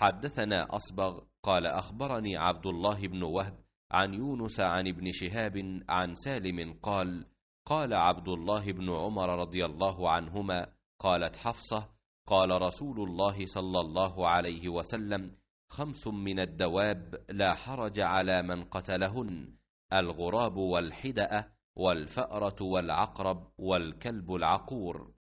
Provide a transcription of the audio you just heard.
حدثنا أصبغ قال أخبرني عبد الله بن وهب عن يونس عن ابن شهاب عن سالم قال قال عبد الله بن عمر رضي الله عنهما قالت حفصة قال رسول الله صلى الله عليه وسلم خمس من الدواب لا حرج على من قتلهن الغراب والحدأة والفأرة والعقرب والكلب العقور